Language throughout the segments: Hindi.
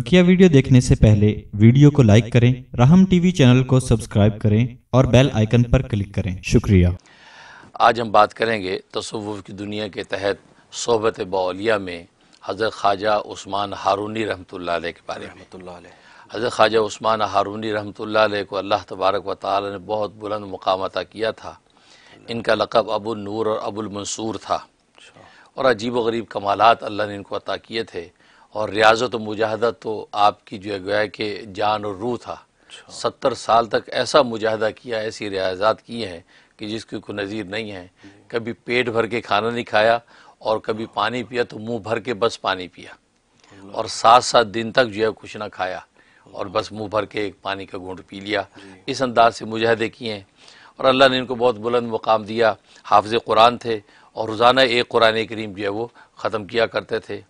बकिया वीडियो देखने से पहले वीडियो को लाइक करें राहम टीवी चैनल को सब्सक्राइब करें और बेल आइकन पर क्लिक करें शुक्रिया आज हम बात करेंगे तसवुफ़ की दुनिया के तहत सोबत बौलिया में हज़रत ख्वाजा उस्मान हारूनी रहमत के बारे में हज़रत ख्वाजा उस्मान हारूनी रहमत को अल्लाह तबारक व ताल ने बहुत बुलंद मुकाम अता किया था इनका लकब अबुल नूर और अबुल मंसूर था अच्छा। और अजीब व गरीब कमालत अल्लाह ने इनको अता किए थे और रियाजत मुजाहदा तो आपकी जो है गोया कि जान और रूह था अच्छा। सत्तर साल तक ऐसा मुजाहदा किया ऐसी रियाजात किए हैं कि जिसकी कोई नज़ीर नहीं है कभी पेट भर के खाना नहीं खाया और कभी पानी पिया तो मुंह भर के बस पानी पिया और सात सात दिन तक जो है कुछ ना खाया और बस मुंह भर के एक पानी का घूट पी लिया इस अंदाज से मुजाहदे किए हैं और अल्लाह ने इनको बहुत बुलंद मुकाम दिया हाफज कुरान थे और रोज़ाना एक कुरान करीम जो है वो ख़त्म किया करते थे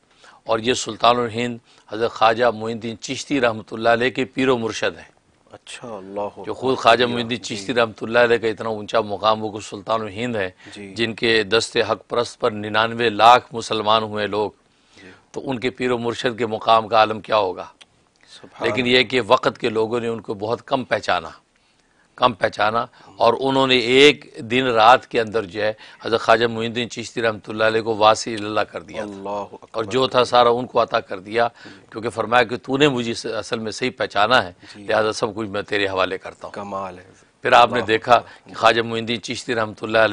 और ये सुल्तान हिंद हज़रत ख्वाजा मोहिद्दीन चिश्ती रहमत ला के पीर व मुर्शद हैं अच्छा अल्लाह जो खुद ख्वाजा मोहिद्दीन चिश्ती रहमत ला का इतना ऊंचा मुकाम वो सुल्तान हिंद है जिनके दस्त हक परस्त पर निन्यानवे लाख मुसलमान हुए लोग तो उनके पीर मुर्शद के मुकाम का आलम क्या होगा लेकिन यह कि वक्त के लोगों ने उनको बहुत कम पहचाना कम पहचाना और उन्होंने एक दिन रात के अंदर जो है हजरत ख्वाजा मुहिद्दीन चिश्ती रहमत को वासी अल्लाह कर दिया और जो था सारा उनको अता कर दिया क्योंकि फरमाया कि तूने मुझे असल में सही पहचाना है लिहाजा सब कुछ मैं तेरे हवाले करता हूँ कमाल है फिर आपने देखा कि ख्वाजा मुहिद्दीन चिश्ती रहमतुल्लाह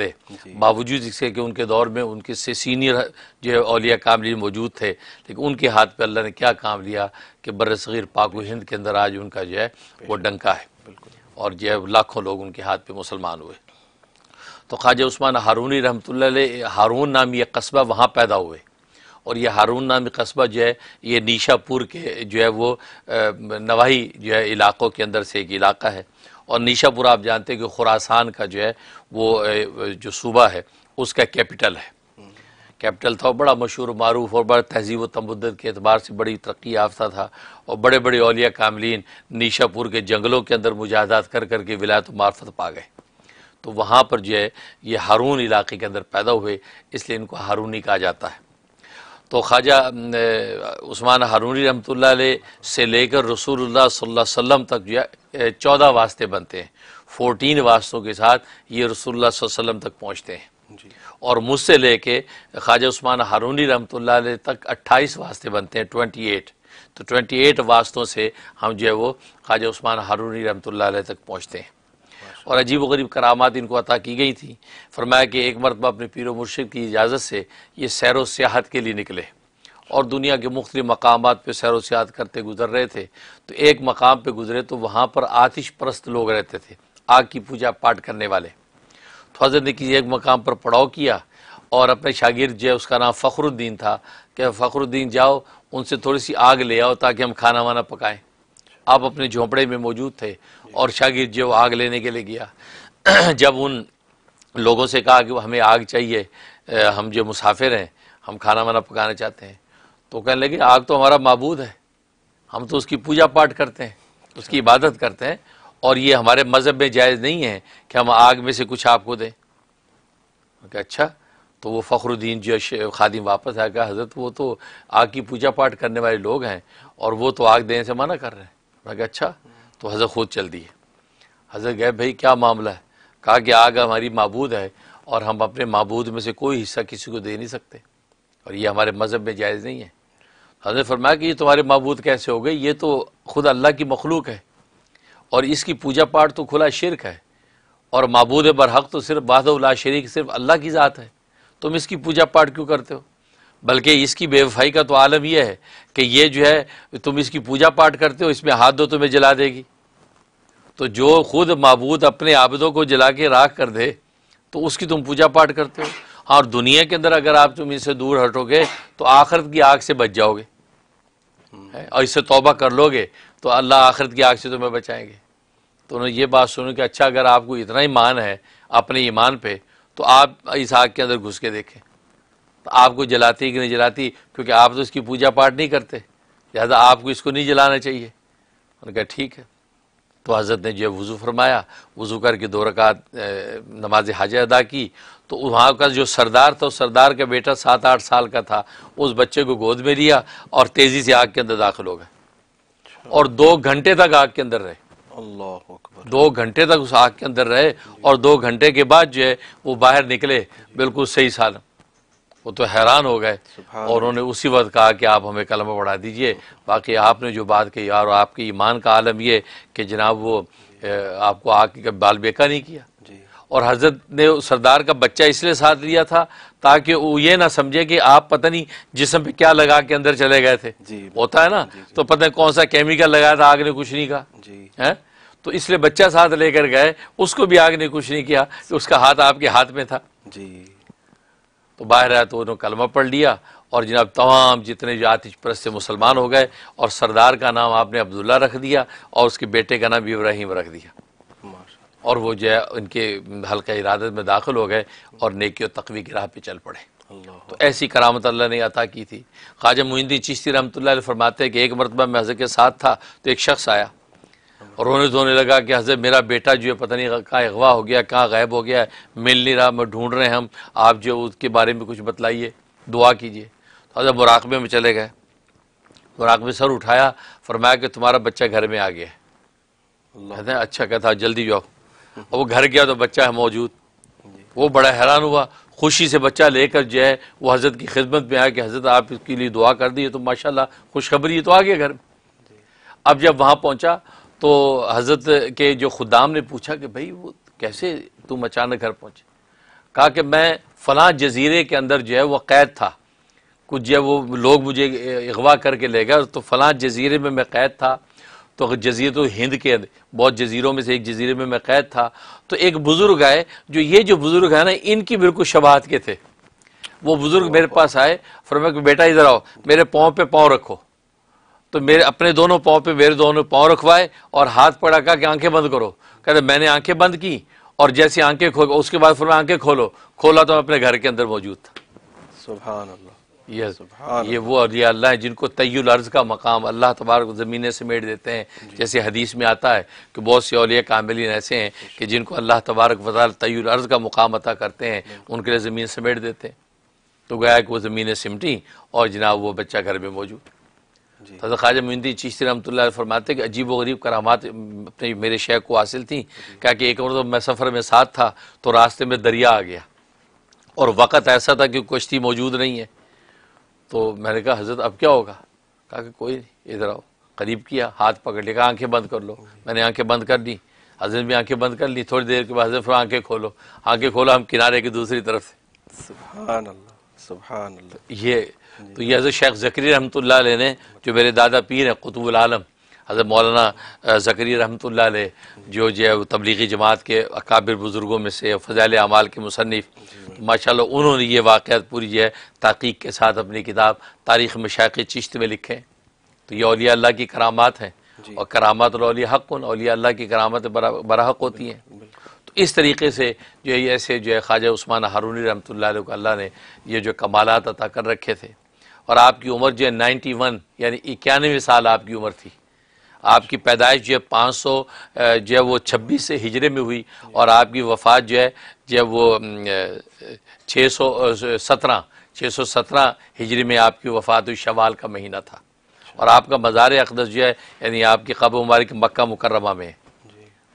बावजूद इसके कि उनके दौर में उनके से सीनियर जो है अलिया कामली मौजूद थे लेकिन उनके हाथ पे अल्लाह ने क्या काम लिया कि बरसगीर पाक हिंद के अंदर आज उनका जो है वो डंका है बिल्कुल और जो लाखों लोग उनके हाथ पे मुसलमान हुए तो ख्वाजा उस्मान हारूनी रहमत हारून नाम ये कस्बा वहाँ पैदा हुए और ये हारून नामी कस्बा जो है ये नीशापुर के जो है वो नवाही जो है इलाक़ों के अंदर से एक इलाका है और नीशापुर आप जानते हैं कि खुरासान का जो है वो जो सूबा है उसका कैपिटल है कैपिटल था और बड़ा मशहूर मरूफ और बड़ा तहजीब व तमदद के अतबार से बड़ी तरक्की याफ्ता था और बड़े बड़े अलिया कामलिन नीशापुर के जंगलों के अंदर मुजाहदात कर करके विलायत मार्फत पा गए तो वहाँ पर जो है ये हारून इलाके के अंदर पैदा हुए इसलिए इनको हारूनी कहा जाता है तो ख्वाजा उस्मान हारूनी रमत से लेकर रसूलुल्लाह सल्लल्लाहु अलैहि तक जो है चौदह वास्ते बनते हैं फ़ोटीन वास्तों के साथ ये रसूलुल्लाह सल्लल्लाहु वसल्लम तक पहुँचते हैं और मुझसे लेके ख्वाजा उस्मान हारूनी रहमत तक अट्ठाईस वास्ते बनते हैं ट्वेंटी एट तो ट्वेंटी एट वास्तों से हम जो है वो ख्वाजा उस्मान हारूनी रहमत तक पहुँचते हैं और अजीब वरीब कराम इनको अता की गई थी फरमाया कि एक मरतबा अपने पीर मुर्शिद की इजाज़त से ये सैर सियाहत के लिए निकले और दुनिया के मुख्तु मकाम पर सैर सियात करते गुजर रहे थे तो एक मकाम पर गुजरे तो वहाँ पर आतिश परस्त लोग रहते थे आग की पूजा पाठ करने वाले हजरत ने किसी एक मकाम पर पड़ाव किया और अपने शागिर्द जो है उसका नाम फ़खरुद्दीन था कि फ़खरुद्दीन जाओ उनसे थोड़ी सी आग ले आओ ताकि हम खाना वाना पकाएं आप अपने झोंपड़े में मौजूद थे और शागिर्द जो आग लेने के लिए गया जब उन लोगों से कहा कि हमें आग चाहिए हम जो मुसाफिर हैं हम खाना वाना पकाना चाहते हैं तो कहने लगे आग तो हमारा मबूद है हम तो उसकी पूजा पाठ करते हैं उसकी इबादत करते हैं और ये हमारे मज़हब में जायज़ नहीं है कि हम आग में से कुछ आपको दें क्या अच्छा तो वो फ़खरुद्दीन जो खादिम वापस आ गया हज़रत वो तो आग की पूजा पाठ करने वाले लोग हैं और वो तो आग देने से मना कर रहे हैं मैं क्या अच्छा तो हज़रत खुद चल दिए हज़रत गए भाई क्या मामला है कहा कि आग हमारी मबूद है और हम अपने मबूद में से कोई हिस्सा किसी को दे नहीं सकते और ये हमारे मज़हब में जायज़ नहीं है तो हजरत फरमाया कि ये तुम्हारे मबूद कैसे हो गए ये तो खुद अल्लाह की मखलूक है और इसकी पूजा पाठ तो खुला शिरक है और मबूद बरहक तो सिर्फ बाद शरीक सिर्फ अल्लाह की ज़ात है तुम इसकी पूजा पाठ क्यों करते हो बल्कि इसकी बेवफाई का तो आलम यह है कि ये जो है तुम इसकी पूजा पाठ करते हो इसमें हाथ दो तुम्हें जला देगी तो जो खुद मबूद अपने आबदों को जला के राख कर दे तो उसकी तुम पूजा पाठ करते हो हाँ और दुनिया के अंदर अगर आप तुम इससे दूर हटोगे तो आखिरत की आग से बच जाओगे हम्म। और इससे तोबा कर लोगे तो अल्लाह आखिरत की आग से तुम्हें बचाएंगे तो उन्होंने ये बात सुनी कि अच्छा अगर आपको इतना ईमान है अपने ईमान पे तो आप इस आग के अंदर घुस के देखें तो आपको जलाती कि नहीं जलाती क्योंकि आप तो इसकी पूजा पाठ नहीं करते लिहाजा आपको इसको नहीं जलाना चाहिए उन्होंने कहा ठीक है तो हज़रत ने जो है वज़ू फरमाया वज़ू करके दो रकात नमाज हाजिर अदा की तो वहाँ का जो सरदार था उस सरदार का बेटा सात आठ साल का था उस बच्चे को गोद में लिया और तेज़ी से आग के अंदर दाखिल हो गए और दो घंटे तक आग के अंदर रहे दो घंटे तक उस आग के अंदर रहे और दो घंटे के बाद जो है वो बाहर निकले बिल्कुल सही सालम वो तो हैरान हो गए और उन्होंने उसी वक्त कहा कि आप हमें कलम बढ़ा दीजिए बाकी आपने जो बात कही और आपके ईमान का आलम ये कि जनाब वो आपको आग की बाल बेका नहीं किया और हजरत ने सरदार का बच्चा इसलिए साथ लिया था ताकि वो ये ना समझे कि आप पता नहीं जिसम पे क्या लगा के अंदर चले गए थे जी, होता है ना जी, जी, तो पता नहीं कौन सा केमिकल लगाया था आग ने कुछ नहीं कहा है तो इसलिए बच्चा साथ लेकर गए उसको भी आग ने कुछ नहीं किया तो उसका हाथ आपके हाथ में था जी तो बाहर आया तो उन्होंने कलमा पढ़ लिया और जनाब तमाम जितने जो आतिश परस्त से मुसलमान हो गए और सरदार का नाम आपने अब्दुल्ला रख दिया और उसके बेटे का नाम इब्राहिम रख दिया और वो जो है उनके हल्का इरादत में दाखिल हो गए और नेकी और तकवी की राह पे चल पड़े तो ऐसी करामत अल्लाह ने अता की थी ख्वाजा मुहिंदी चिश्ती रमत फरमाते हैं कि एक मरतबा मैं हजरत के साथ था तो एक शख्स आया और रोने धोने लगा कि हजरत मेरा बेटा जो है पता नहीं कहाँ अगवा हो गया कहाँ गायब हो गया मिल नहीं रहा मैं ढूंढ रहे हैं हम आप जो उसके बारे में कुछ बतलाइए दुआ कीजिए तो हजरत मुराकबे में चले गए मुराकबे सर उठाया फरमाया कि तुम्हारा बच्चा घर में आ गया है अच्छा कहता जल्दी जाओ और वो घर गया तो बच्चा है मौजूद वो बड़ा हैरान हुआ खुशी से बच्चा लेकर जो है वो हज़रत की खिदमत में आया कि हज़रत आप इसके लिए दुआ कर दी तो माशाल्लाह खुशखबरी ये तो आ गया घर में अब जब वहाँ पहुँचा तो हज़रत के जो खुदाम ने पूछा कि भाई वो कैसे तुम अचानक घर पहुँचे कहा कि मैं फ़लाँ जजीरे के अंदर जो है वह कैद था कुछ जो है वो लोग मुझे अगवा करके ले गए तो फ़लाँ जजीरे में मैं कैद था तो जजीरत तो हिंद के बहुत जजीरों में से एक जजीरे में मैं कैद था तो एक बुज़ुर्ग आए जो ये जो बुज़ुर्ग है ना इनकी बिल्कुल शबाहत के थे वो बुज़ुर्ग मेरे पास आए फरमा कि बेटा इधर आओ मेरे पाँव पे पाँव रखो तो मेरे अपने दोनों पाँव पे मेरे दोनों पाँव रखवाए और हाथ पड़ा कहा कि आंखें बंद करो कहते मैंने आंखें बंद की और जैसी आंखें खोल उसके बाद फिर मैं आंखें खोलो खोला तो मैं अपने घर के अंदर मौजूद था सुबह अल्लाह यस ये वो अलिया अल्लाह है जिनको तयल अर्ज़ का मकाम अल्लाह तबारक ज़मीन समेट देते हैं जैसे हदीस में आता है कि बहुत से अलिया कामिलीन ऐसे हैं कि जिनको अल्लाह तबारक वजाल तयल अर्ज़ का मकाम अता करते हैं उनके लिए ज़मीन समेट देते हैं तो गया कि वो ज़मीन सिमटी और जनाब वो बच्चा घर में मौजूद तो हजरत ख्वाजा मुंदी चिश्ती रमत फरमाते कि अजीब गरीब करामात अपने मेरे शेख को हासिल थी क्या कि एक और तो मैं सफ़र में साथ था तो रास्ते में दरिया आ गया और वक़्त ऐसा था कि कश्ती मौजूद नहीं है तो मैंने कहा हजरत अब क्या होगा कहा कि कोई नहीं इधर आओ करीब किया हाथ पकड़ लिया आंखें बंद कर लो मैंने आंखें बंद कर दी हजरत भी आंखें बंद कर ली थोड़ी देर के बाद हजरत फिर आंखें खोलो आंखें खोलो हम किनारे की दूसरी तरफ से सुबहान अल्लाह सुबहान अल्लाह तो ये तो ये हजरत शेख जकरी रहमत ने जो मेरे दादा पीर हैं कुतुबुल आलम हज़रत मौलाना ज़करी ला जो जो है तबलीगी जमात के अकाबिर बुज़ुर्गों में से फ़जाल अमाल के मुसनफ़ तो माशा उन्होंने ये वाक़ पूरी जो है तहकीक के साथ अपनी किताब तारीख़ में शाख़ चिश्त में लिखे तो ये अलिया अल्लाह की करामात हैं और करामात अलिया हक उन अलिया अल्लाह की करामत बरहक होती हैं तो इस तरीके से जो है ऐसे जो है ख्वाजा उस्मान हारून रहमत ला ने यह जो कमालत अता कर रखे थे और आपकी उम्र जो है नाइन्टी वन यानी इक्यानवे साल आपकी उम्र थी आपकी पैदाइश जो है पाँच सौ जो है वो छब्बीस से हिजरे में हुई और आपकी वफात जो है जब वो छः सौ सत्रह छः सौ सत्रह हिजरे में आपकी वफात हुई शवाल का महीना था और आपका मज़ार अकदस जो है यानी आपकी कब मुबारक मक्का मुकरमा में है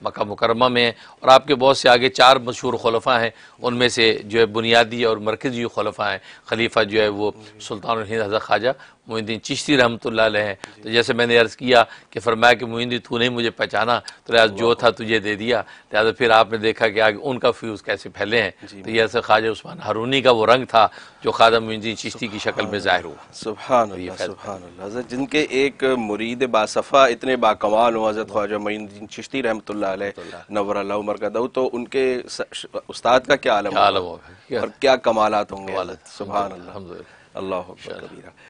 मक्का मुकरमा में है और आपके बहुत से आगे चार मशहूर खलफा हैं उनमें से जो है बुनियादी और मरकज़ी खलफा हैं खलीफा जो है वो सुल्तान हिंद हजर ख्वाजा मोहिंदी चिश्ती रहमत है तो जैसे मैंने अर्ज़ किया कि फरमाया कि मोहिंदी तू नहीं मुझे पहचाना तो लिहाजा जो था तुझे दे दिया लिहाजा फिर आपने देखा कि आगे उनका फ्यूज़ कैसे फैले हैं तो यह ऐसे ख्वाजा उस्मान हारूनी का वो रंग था जो ख्वाजा मोहिंदी चिश्ती की शक्ल में ज़ाहिर हुआ सुबह तो जिनके एक मुरीद बासफ़ा इतने बाकमाल हों हज़रत ख्वाजा मोहिद्दीन चिश्ती रहमत नवर दू तो उनके उस्ताद का क्या आलम आलम होगा और क्या कमालत होंगे सुबह अल्लाह कबीरा